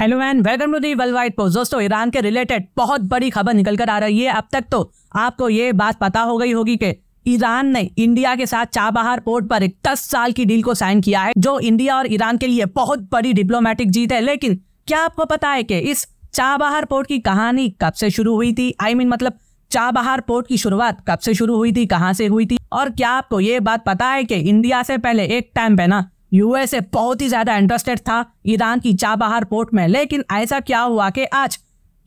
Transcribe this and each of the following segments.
hello and welcome to the world wide post दोस्तों Iran के related बहुत बड़ी खबर निकल कर आ रही है अब तक तो आपको ये बात पता हो गई होगी कि ईरान ने इंडिया के साथ चाबहार पोर्ट पर एक दस साल की डील को साइन किया है जो इंडिया और ईरान के लिए बहुत बड़ी डिप्लोमेटिक जीत है लेकिन क्या आपको पता है कि इस चाबहार पोर्ट की कहानी कब से शुरू हुई थी आई I मीन mean, मतलब चाबहार पोर्ट की शुरुआत कब से शुरू हुई थी कहाँ से हुई थी और क्या आपको ये बात पता है कि इंडिया से पहले एक टाइम पे ना यूएसए बहुत ही ज्यादा इंटरेस्टेड था ईरान की चाबहार पोर्ट में लेकिन ऐसा क्या हुआ कि आज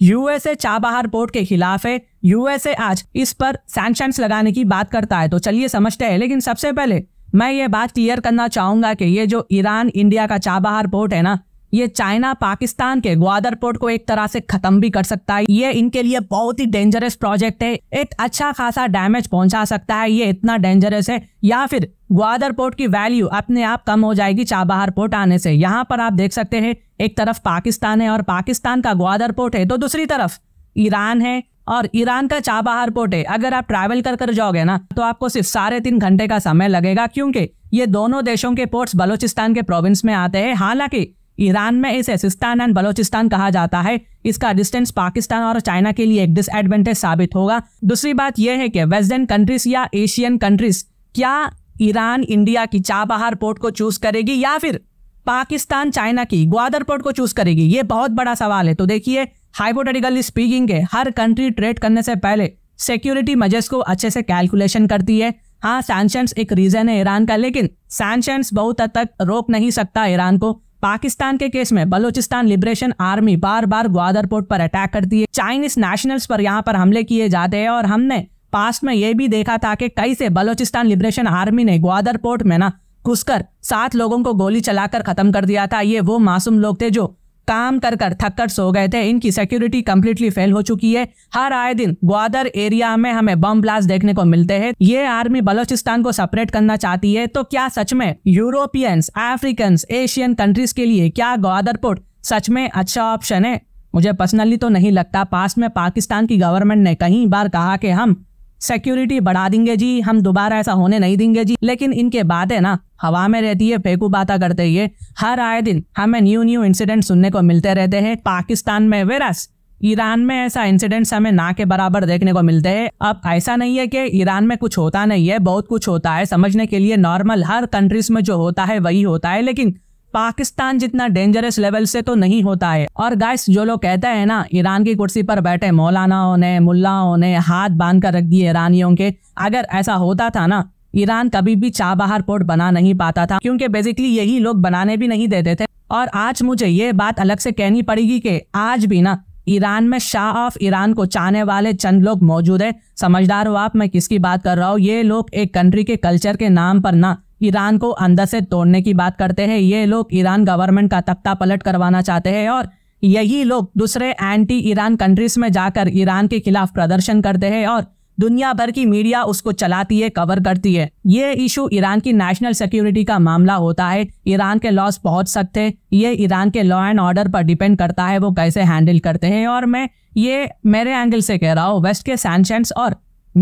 यूएसए चाबहार पोर्ट के खिलाफ है यूएसए आज इस पर सैंक्शंस लगाने की बात करता है तो चलिए समझते हैं लेकिन सबसे पहले मैं ये बात क्लियर करना चाहूंगा कि ये जो ईरान इंडिया का चाबहार पोर्ट है ना ये चाइना पाकिस्तान के ग्वादर पोर्ट को एक तरह से खत्म भी कर सकता है ये इनके लिए बहुत ही डेंजरस प्रोजेक्ट है एक अच्छा खासा डैमेज पहुंचा सकता है ये इतना डेंजरस है या फिर ग्वादर पोर्ट की वैल्यू अपने आप कम हो जाएगी चाबहार पोर्ट आने से यहाँ पर आप देख सकते हैं एक तरफ पाकिस्तान है और पाकिस्तान का ग्वादर पोर्ट है तो दूसरी तरफ ईरान है और ईरान का चाबहार पोर्ट है अगर आप ट्रैवल कर कर जाओगे ना तो आपको सिर्फ साढ़े तीन घंटे का समय लगेगा क्योंकि ये दोनों देशों के पोर्ट्स बलोचिस्तान के प्रोविंस में आते हैं हालांकि ईरान में इसे सिस्तान एंड बलोचिस्तान कहा जाता है इसका डिस्टेंस पाकिस्तान और चाइना के लिए एक डिसएडवांटेज साबित होगा दूसरी बात यह है कि वेस्टर्न कंट्रीज या एशियन कंट्रीज क्या ईरान इंडिया की चाबहार पोर्ट को चूज करेगी या फिर पाकिस्तान चाइना की ग्वादर पोर्ट को चूज करेगी ये बहुत बड़ा सवाल है तो देखिए हाइपोटेटिकली स्पीकिंग के हर कंट्री ट्रेड करने से पहले सिक्योरिटी मेजर्स को अच्छे से कैलकुलेशन करती है हाँ सैंक्शंस एक रीजन है ईरान का लेकिन सैंक्शंस बहुत हद तक रोक नहीं सकता ईरान को पाकिस्तान के केस में बलोचिस्तान लिबरेशन आर्मी बार बार ग्वादर पोर्ट पर अटैक करती है चाइनीज नेशनल्स पर यहाँ पर हमले किए जाते हैं और हमने पास्ट में यह भी देखा था कि कई से बलोचिस्तान लिबरेशन आर्मी ने ग्वादर पोर्ट में ना घुसकर सात लोगों को गोली चलाकर खत्म कर दिया था ये वो मासूम लोग थे जो काम कर कर थक कर सो गए थे इनकी सिक्योरिटी कम्प्लीटली फेल हो चुकी है हर आए दिन ग्वादर एरिया में हमें बम ब्लास्ट देखने को मिलते हैं ये आर्मी बलोचिस्तान को सेपरेट करना चाहती है तो क्या सच में यूरोपियंस अफ्रीकन्स एशियन कंट्रीज के लिए क्या ग्वादर पोर्ट सच में अच्छा ऑप्शन है मुझे पर्सनली तो नहीं लगता पास में पाकिस्तान की गवर्नमेंट ने कई बार कहा कि हम सिक्योरिटी बढ़ा देंगे जी हम दोबारा ऐसा होने नहीं देंगे जी लेकिन इनके बातें ना हवा में रहती है फेकू बाता करते ये हर आए दिन हमें न्यू न्यू इंसिडेंट सुनने को मिलते रहते हैं पाकिस्तान में वेरस ईरान में ऐसा इंसिडेंट्स हमें ना के बराबर देखने को मिलते हैं अब ऐसा नहीं है कि ईरान में कुछ होता नहीं है बहुत कुछ होता है समझने के लिए नॉर्मल हर कंट्रीज में जो होता है वही होता है लेकिन पाकिस्तान जितना डेंजरस लेवल से तो नहीं होता है और गाइस जो लोग कहते हैं ना ईरान की कुर्सी पर बैठे मौलानाओं ने मुल्लाओं ने हाथ बांध कर रख दिए ईरानियों के अगर ऐसा होता था ना ईरान कभी भी चाबहार पोर्ट बना नहीं पाता था क्योंकि बेसिकली यही लोग बनाने भी नहीं देते थे और आज मुझे ये बात अलग से कहनी पड़ेगी कि आज भी ना ईरान में शाह ऑफ ईरान को चाहने वाले चंद लोग मौजूद है समझदार हो आप मैं किसकी बात कर रहा हूँ ये लोग एक कंट्री के कल्चर के नाम पर ना ईरान को अंदर से तोड़ने की बात करते हैं ये लोग ईरान गवर्नमेंट का तख्ता पलट करवाना चाहते हैं और यही लोग दूसरे एंटी ईरान कंट्रीज में जाकर ईरान के खिलाफ प्रदर्शन करते हैं और दुनिया भर की मीडिया उसको चलाती है कवर करती है ये इशू ईरान की नेशनल सिक्योरिटी का मामला होता है ईरान के लॉस बहुत सख्त है ये ईरान के लॉ एंड ऑर्डर पर डिपेंड करता है वो कैसे हैंडल करते हैं और मैं ये मेरे एंगल से कह रहा हूँ वेस्ट के सैंक्शंस और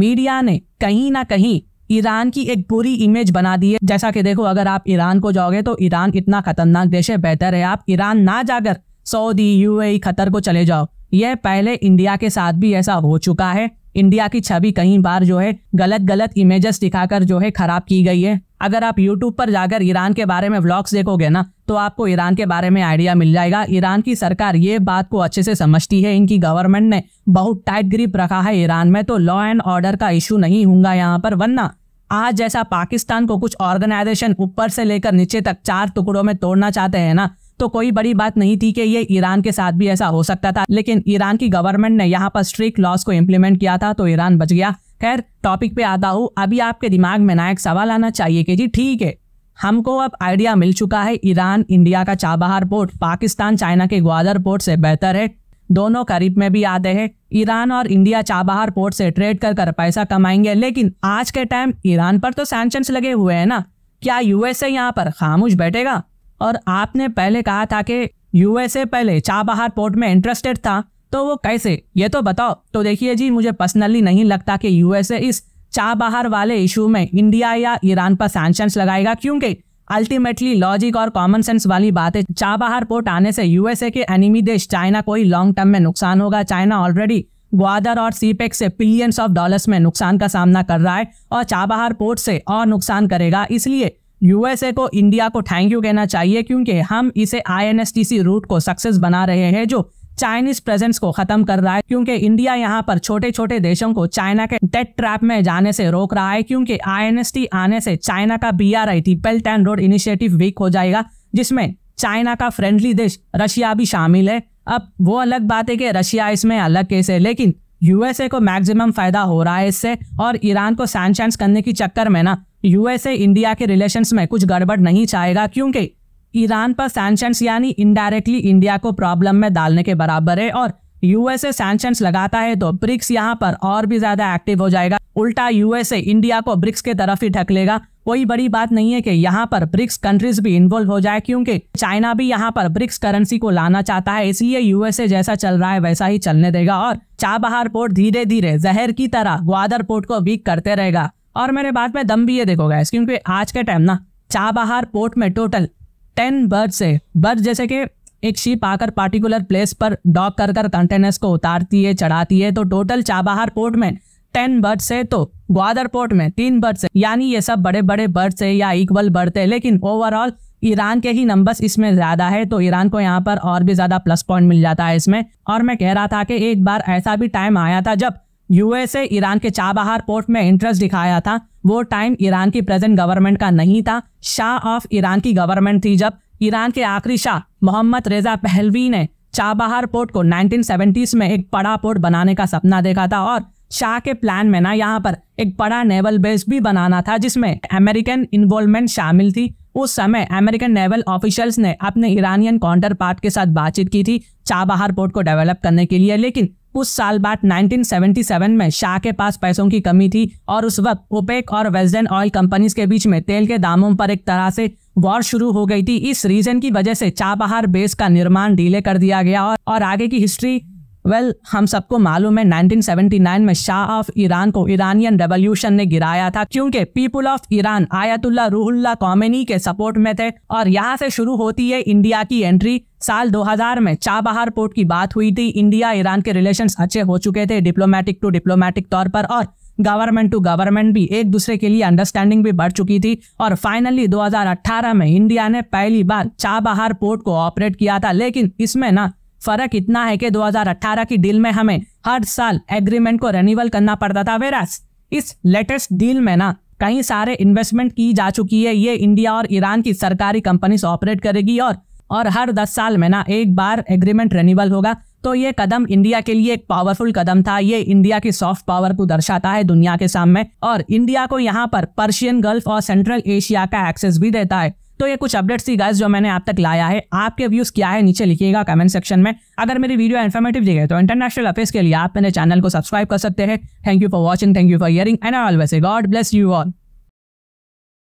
मीडिया ने कहीं ना कहीं ईरान की एक बुरी इमेज बना दी है जैसा कि देखो अगर आप ईरान को जाओगे तो ईरान इतना खतरनाक देश है बेहतर है आप ईरान ना जाकर सऊदी यूएई खतर को चले जाओ यह पहले इंडिया के साथ भी ऐसा हो चुका है इंडिया की छवि कई बार जो है गलत गलत इमेजेस दिखाकर जो है खराब की गई है अगर आप यूट्यूब पर जाकर ईरान के बारे में व्लॉग्स देखोगे ना तो आपको ईरान के बारे में आइडिया मिल जाएगा ईरान की सरकार ये बात को अच्छे से समझती है इनकी गवर्नमेंट ने बहुत टाइट ग्रिप रखा है ईरान में तो लॉ एंड ऑर्डर का इशू नहीं होगा यहाँ पर वरना आज जैसा पाकिस्तान को कुछ ऑर्गेनाइजेशन ऊपर से लेकर नीचे तक चार टुकड़ों में तोड़ना चाहते हैं ना तो कोई बड़ी बात नहीं थी कि ये ईरान के साथ भी ऐसा हो सकता था लेकिन ईरान की गवर्नमेंट ने यहाँ पर स्ट्रिक्ट लॉस को इम्प्लीमेंट किया था तो ईरान बच गया खैर टॉपिक पे आता हूँ अभी आपके दिमाग में नायक सवाल आना चाहिए कि जी ठीक है हमको अब आइडिया मिल चुका है ईरान इंडिया का चाबहार पोर्ट पाकिस्तान चाइना के ग्वादर पोर्ट से बेहतर है दोनों करीब में भी आते हैं ईरान और इंडिया चाबहार पोर्ट से ट्रेड कर कर पैसा कमाएंगे लेकिन आज के टाइम ईरान पर तो सैंक्शंस लगे हुए हैं ना क्या यूएसए यहाँ पर खामोश बैठेगा और आपने पहले कहा था कि यूएसए पहले चाबहार पोर्ट में इंटरेस्टेड था तो वो कैसे ये तो बताओ तो देखिए जी मुझे पर्सनली नहीं लगता कि यूएसए इस चाबहार वाले इशू में इंडिया या ईरान पर सैंक्शंस लगाएगा क्योंकि अल्टीमेटली लॉजिक और कॉमन सेंस वाली बात है चाबहार पोर्ट आने से यूएसए के एनिमी देश चाइना को ही लॉन्ग टर्म में नुकसान होगा चाइना ऑलरेडी ग्वादर और सीपेक e से बिलियंस ऑफ डॉलर्स में नुकसान का सामना कर रहा है और चाबहार पोर्ट से और नुकसान करेगा इसलिए यूएसए को इंडिया को थैंक यू कहना चाहिए क्योंकि हम इसे आई रूट को सक्सेस बना रहे हैं जो चाइनीज प्रेजेंस को खत्म कर रहा है क्योंकि इंडिया यहाँ पर छोटे छोटे देशों को चाइना के डेट ट्रैप में जाने से रोक रहा है क्योंकि आई आने से चाइना का बी आर आई थी belt and road initiative weak हो जाएगा जिसमें चाइना का फ्रेंडली देश रशिया भी शामिल है अब वो अलग बात है कि रशिया इसमें अलग केस है लेकिन यूएसए को मैक्सिमम फायदा हो रहा है इससे और ईरान को सैंक्शंस करने की चक्कर में ना यूएसए इंडिया के रिलेशंस में कुछ गड़बड़ नहीं चाहेगा क्योंकि ईरान पर सैंक्शंस यानी इनडायरेक्टली इंडिया को प्रॉब्लम में डालने के बराबर है और यूएसए सैंक्शंस लगाता है तो ब्रिक्स यहाँ पर और भी ज्यादा एक्टिव हो जाएगा उल्टा यूएसए इंडिया को ब्रिक्स के तरफ ही ढक लेगा कोई बड़ी बात नहीं है कि यहाँ पर ब्रिक्स कंट्रीज भी इन्वॉल्व हो जाए क्योंकि चाइना भी यहाँ पर ब्रिक्स करेंसी को लाना चाहता है इसलिए यूएसए जैसा चल रहा है वैसा ही चलने देगा और चाबहार पोर्ट धीरे धीरे जहर की तरह ग्वादर पोर्ट को वीक करते रहेगा और मेरे बात में दम भी ये देखोगा क्योंकि आज के टाइम ना चाबहार पोर्ट में टोटल टेन बर्ड से बर्ड जैसे कि एक शिप आकर पार्टिकुलर प्लेस पर डॉक कर कर कंटेनर्स को उतारती है चढ़ाती है तो टोटल चाबहार पोर्ट में टेन बर्ड्स है तो ग्वादर पोर्ट में तीन बर्ड्स है यानी ये सब बड़े बड़े बर्ड्स है या इक्वल बर्ड है लेकिन ओवरऑल ईरान के ही नंबर्स इसमें ज़्यादा है तो ईरान को यहाँ पर और भी ज़्यादा प्लस पॉइंट मिल जाता है इसमें और मैं कह रहा था कि एक बार ऐसा भी टाइम आया था जब यूएसए ईरान के चाबहार पोर्ट में इंटरेस्ट दिखाया था वो टाइम ईरान की प्रेजेंट गवर्नमेंट का नहीं था शाह ऑफ ईरान की गवर्नमेंट थी जब ईरान के आखिरी शाह मोहम्मद रेजा पहलवी ने चाबहार पोर्ट को 1970s में एक बड़ा पोर्ट बनाने का सपना देखा था और शाह के प्लान में ना यहाँ पर एक बड़ा नेवल बेस भी बनाना था जिसमें अमेरिकन इन्वॉल्वमेंट शामिल थी उस समय अमेरिकन नेवल ऑफिशियल्स ने अपने ईरानियन काउंटर पार्ट के साथ बातचीत की थी चाबहार पोर्ट को डेवलप करने के लिए लेकिन उस साल बाद 1977 में शाह के पास पैसों की कमी थी और उस वक्त ओपेक और वेस्टर्न ऑयल कंपनीज के बीच में तेल के दामों पर एक तरह से वॉर शुरू हो गई थी इस रीजन की वजह से चाबहार बेस का निर्माण डीले कर दिया गया और, और आगे की हिस्ट्री वेल well, हम सबको मालूम है 1979 में शाह ऑफ ईरान को ईरानियन रेवोल्यूशन ने गिराया था क्योंकि people of Iran Ayatollah Ruhollah Khomeini के सपोर्ट में थे और यहाँ से शुरू होती है इंडिया की एंट्री साल 2000 में चाबहार पोर्ट की बात हुई थी इंडिया ईरान के रिलेशंस अच्छे हो चुके थे डिप्लोमेटिक टू डिप्लोमेटिक तौर पर और गवर्नमेंट टू गवर्नमेंट भी एक दूसरे के लिए अंडरस्टैंडिंग भी बढ़ चुकी थी और फाइनली 2018 में इंडिया ने पहली बार चाबहार पोर्ट को ऑपरेट किया था लेकिन इसमें ना फर्क इतना है कि 2018 की डील में हमें हर साल एग्रीमेंट को रेन्यूअल करना पड़ता था वेरास इस लेटेस्ट डील में ना कई सारे इन्वेस्टमेंट की जा चुकी है ये इंडिया और ईरान की सरकारी कंपनीज ऑपरेट करेगी और और हर 10 साल में ना एक बार एग्रीमेंट रेन्यूअल होगा तो ये कदम इंडिया के लिए एक पावरफुल कदम था ये इंडिया की सॉफ्ट पावर को दर्शाता है दुनिया के सामने और इंडिया को यहाँ पर पर्शियन गल्फ और सेंट्रल एशिया का एक्सेस भी देता है तो ये कुछ अपडेट्स थी गाइस जो मैंने आप तक लाया है आपके व्यूज़ क्या है नीचे लिखिएगा कमेंट सेक्शन में अगर मेरी वीडियो इन्फॉर्मेटिव दिखे तो इंटरनेशनल अफेयर के लिए आप मेरे चैनल को सब्सक्राइब कर सकते हैं thank you for watching thank you for hearing and all वैसे गॉड ब्लेस यू ऑल